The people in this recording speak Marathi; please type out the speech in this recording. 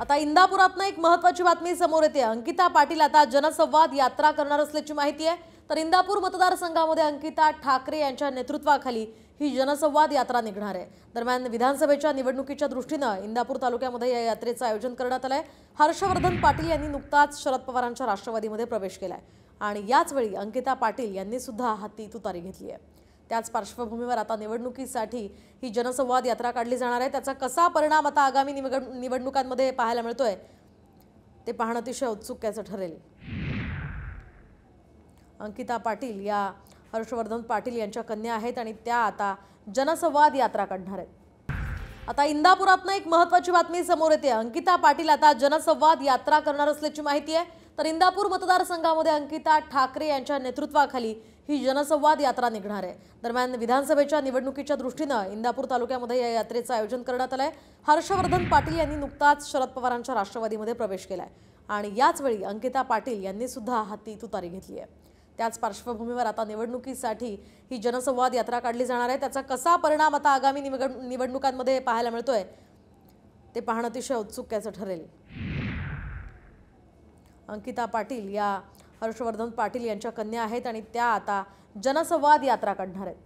आता इंदापुरातनं एक महत्वाची बातमी समोर येते अंकिता पाटील आता जनसंवाद यात्रा करणार असल्याची माहिती आहे तर इंदापूर मतदारसंघामध्ये अंकिता ठाकरे यांच्या नेतृत्वाखाली ही जनसंवाद यात्रा निघणार आहे दरम्यान विधानसभेच्या निवडणुकीच्या दृष्टीनं इंदापूर तालुक्यामध्ये या यात्रेचं आयोजन करण्यात आलंय हर्षवर्धन पाटील यांनी नुकताच शरद पवारांच्या राष्ट्रवादीमध्ये प्रवेश केलाय आणि याचवेळी अंकिता पाटील यांनी सुद्धा हाती तुतारी घेतली आहे त्याच पार्श्वभूमीवर आता निवडणुकीसाठी ही जनसंवाद यात्रा काढली जाणार आहे त्याचा कसा परिणाम आता आगामी निवड निवडणुकांमध्ये पाहायला मिळतोय ते पाहणं अतिशय औत्सुक्याचं ठरेल अंकिता पाटील या हर्षवर्धन पाटील यांच्या कन्या आहेत आणि त्या आता जनसंवाद यात्रा काढणार आहेत आता इंदापुरातनं एक महत्वाची बातमी समोर येते अंकिता पाटील आता जनसंवाद यात्रा करणार असल्याची माहिती आहे तर इंदापूर मतदारसंघामध्ये अंकिता ठाकरे यांच्या नेतृत्वाखाली ही जनसंवाद यात्रा निघणार आहे दरम्यान विधानसभेच्या निवडणुकीच्या दृष्टीनं इंदापूर तालुक्यामध्ये या यात्रेचं आयोजन करण्यात आलं आहे हर्षवर्धन पाटील यांनी नुकताच शरद पवारांच्या राष्ट्रवादीमध्ये प्रवेश केला आहे आणि याचवेळी अंकिता पाटील यांनी सुद्धा हाती तुतारी घेतली आहे त्याच पार्श्वभूमीवर आता निवडणुकीसाठी ही जनसंवाद यात्रा काढली जाणार आहे त्याचा कसा परिणाम आता आगामी निवड निवडणुकांमध्ये पाहायला मिळतोय ते पाहणं अतिशय औत्सुक्याचं ठरेल अंकिता पाटील या हर्षवर्धन पाटील यांच्या कन्या आहेत आणि त्या आता जनसंवाद यात्रा काढणार आहेत